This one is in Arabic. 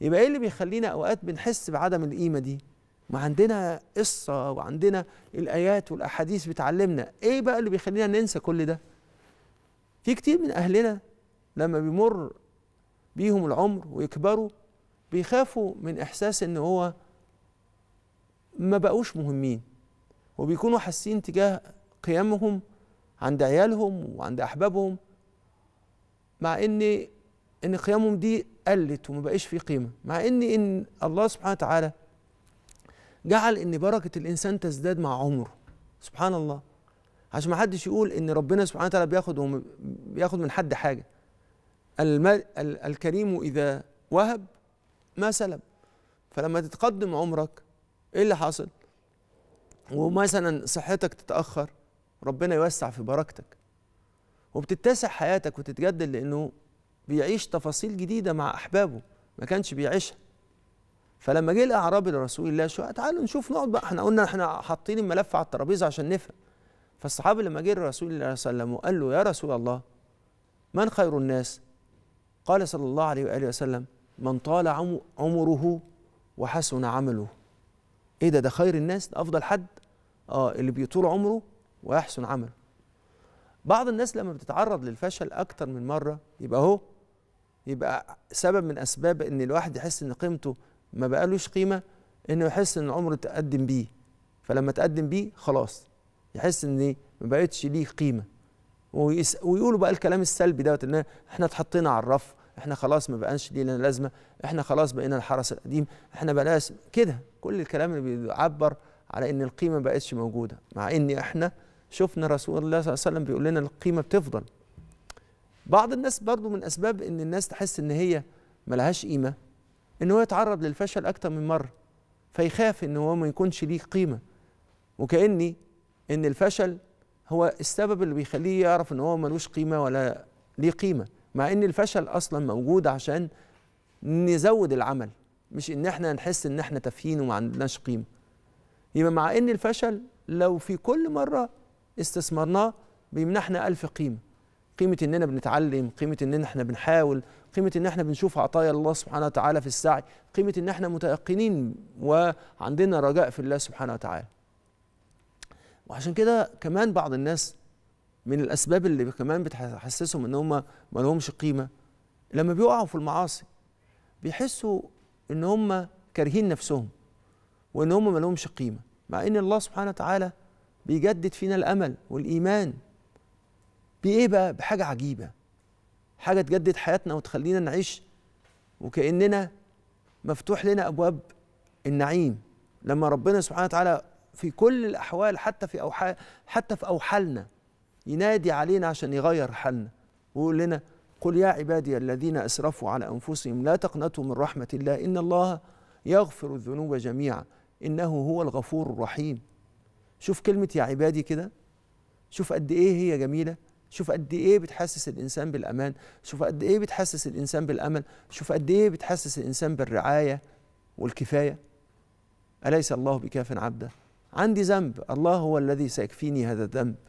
يبقى ايه اللي بيخلينا اوقات بنحس بعدم القيمه دي ما عندنا قصه وعندنا الايات والاحاديث بتعلمنا ايه بقى اللي بيخلينا ننسى كل ده في كتير من اهلنا لما بيمر بيهم العمر ويكبروا بيخافوا من احساس ان هو ما بقوش مهمين وبيكونوا حاسين تجاه قيامهم عند عيالهم وعند احبابهم مع ان ان قيامهم دي قلت وما بقاش في قيمه مع ان ان الله سبحانه وتعالى جعل ان بركه الانسان تزداد مع عمره سبحان الله عشان ما حدش يقول ان ربنا سبحانه وتعالى بياخد بياخد من حد حاجه الكريم اذا وهب ما سلب فلما تتقدم عمرك ايه اللي حاصل ومثلا صحتك تتاخر ربنا يوسع في بركتك وبتتسع حياتك وتتجدد لانه بيعيش تفاصيل جديدة مع أحبابه ما كانش بيعيشها فلما جه الأعرابي لرسول الله شو تعالوا نشوف نقعد بقى احنا قلنا احنا حاطين الملف على الترابيزة عشان نفهم فالصحابي لما جه لرسول الله صلى الله عليه وسلم وقال له يا رسول الله من خير الناس قال صلى الله عليه وآله وسلم من طال عمره وحسن عمله ايه ده ده خير الناس ده افضل حد اه اللي بيطول عمره ويحسن عمله بعض الناس لما بتتعرض للفشل اكتر من مره يبقى اهو يبقى سبب من اسباب ان الواحد يحس ان قيمته ما بقالوش قيمه انه يحس ان عمره تقدم بيه فلما تقدم بيه خلاص يحس ان ما بقتش ليه قيمه ويقولوا بقى الكلام السلبي دوت ان احنا اتحطينا على الرف احنا خلاص ما بقاش لينا لازمه احنا خلاص بقينا الحرس القديم احنا بلاش كده كل الكلام اللي بيعبر على ان القيمه ما بقتش موجوده مع ان احنا شفنا رسول الله صلى الله عليه وسلم بيقول لنا القيمه بتفضل بعض الناس برضو من اسباب ان الناس تحس ان هي ملهاش قيمه ان هو يتعرض للفشل اكتر من مره فيخاف ان هو ما يكونش ليه قيمه وكاني ان الفشل هو السبب اللي بيخليه يعرف ان هو ملوش قيمه ولا ليه قيمه مع ان الفشل اصلا موجود عشان نزود العمل مش ان احنا نحس ان احنا تافهين وما عندناش قيمه يبقى مع ان الفشل لو في كل مره استثمرناه بيمنحنا الف قيمه قيمه اننا بنتعلم قيمه ان احنا بنحاول قيمه ان احنا بنشوف عطايا الله سبحانه وتعالى في السعي قيمه ان احنا متيقنين وعندنا رجاء في الله سبحانه وتعالى وعشان كده كمان بعض الناس من الاسباب اللي كمان بتحسسهم ان هم ما لهمش قيمه لما بيقعوا في المعاصي بيحسوا ان هم كارهين نفسهم وان هم ما لهمش قيمه مع ان الله سبحانه وتعالى بيجدد فينا الامل والايمان بايه بقى بحاجه عجيبه حاجه تجدد حياتنا وتخلينا نعيش وكاننا مفتوح لنا ابواب النعيم لما ربنا سبحانه وتعالى في كل الاحوال حتى في أوحال حتى في اوحالنا ينادي علينا عشان يغير حالنا ويقول لنا قل يا عبادي الذين اسرفوا على انفسهم لا تقنطوا من رحمه الله ان الله يغفر الذنوب جميعا انه هو الغفور الرحيم شوف كلمه يا عبادي كده شوف قد ايه هي جميله شوف قد ايه بتحسس الانسان بالامان شوف قد ايه بتحسس الانسان بالامل شوف قد ايه بتحسس الانسان بالرعايه والكفايه اليس الله بكاف عبده عندي ذنب الله هو الذي سيكفيني هذا الذنب